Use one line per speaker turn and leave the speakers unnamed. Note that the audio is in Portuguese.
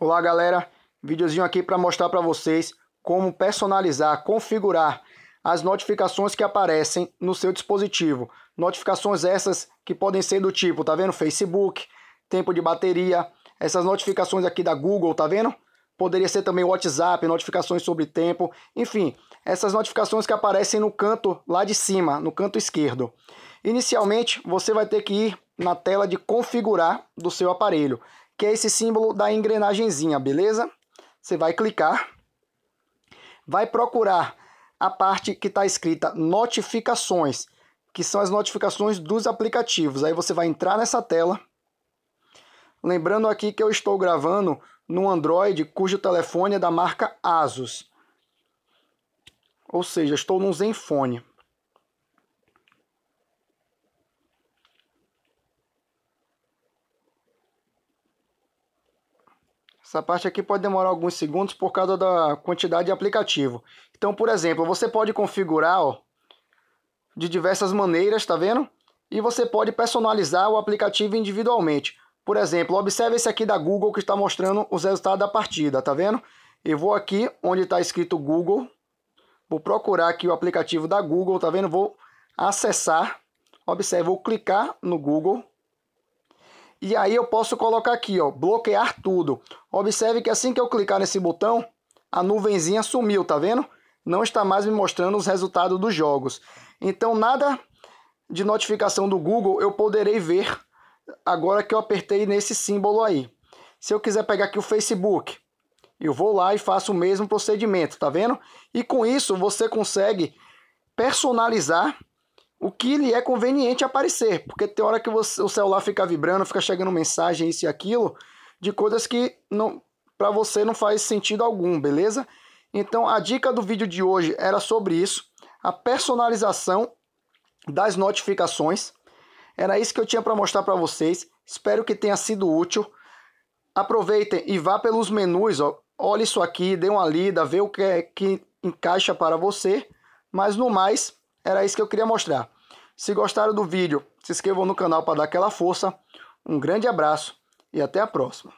Olá galera, videozinho aqui para mostrar para vocês como personalizar, configurar as notificações que aparecem no seu dispositivo. Notificações essas que podem ser do tipo, tá vendo? Facebook, tempo de bateria, essas notificações aqui da Google, tá vendo? Poderia ser também WhatsApp, notificações sobre tempo, enfim, essas notificações que aparecem no canto lá de cima, no canto esquerdo. Inicialmente, você vai ter que ir na tela de configurar do seu aparelho que é esse símbolo da engrenagemzinha, beleza? Você vai clicar, vai procurar a parte que está escrita notificações, que são as notificações dos aplicativos. Aí você vai entrar nessa tela. Lembrando aqui que eu estou gravando no Android cujo telefone é da marca Asus. Ou seja, estou num Zenfone. Essa parte aqui pode demorar alguns segundos por causa da quantidade de aplicativo. Então, por exemplo, você pode configurar ó, de diversas maneiras, tá vendo? E você pode personalizar o aplicativo individualmente. Por exemplo, observe esse aqui da Google que está mostrando os resultados da partida, tá vendo? Eu vou aqui onde está escrito Google, vou procurar aqui o aplicativo da Google, tá vendo? Vou acessar, observe, vou clicar no Google, e aí eu posso colocar aqui, ó, bloquear tudo. Observe que assim que eu clicar nesse botão, a nuvenzinha sumiu, tá vendo? Não está mais me mostrando os resultados dos jogos. Então nada de notificação do Google eu poderei ver agora que eu apertei nesse símbolo aí. Se eu quiser pegar aqui o Facebook, eu vou lá e faço o mesmo procedimento, tá vendo? E com isso você consegue personalizar o que lhe é conveniente aparecer, porque tem hora que você, o celular fica vibrando, fica chegando mensagem, isso e aquilo, de coisas que não para você não faz sentido algum, beleza? Então a dica do vídeo de hoje era sobre isso, a personalização das notificações. Era isso que eu tinha para mostrar para vocês. Espero que tenha sido útil. Aproveitem e vá pelos menus, ó. Olhe isso aqui, dê uma lida, vê o que é que encaixa para você. Mas no mais, era isso que eu queria mostrar. Se gostaram do vídeo, se inscrevam no canal para dar aquela força. Um grande abraço e até a próxima.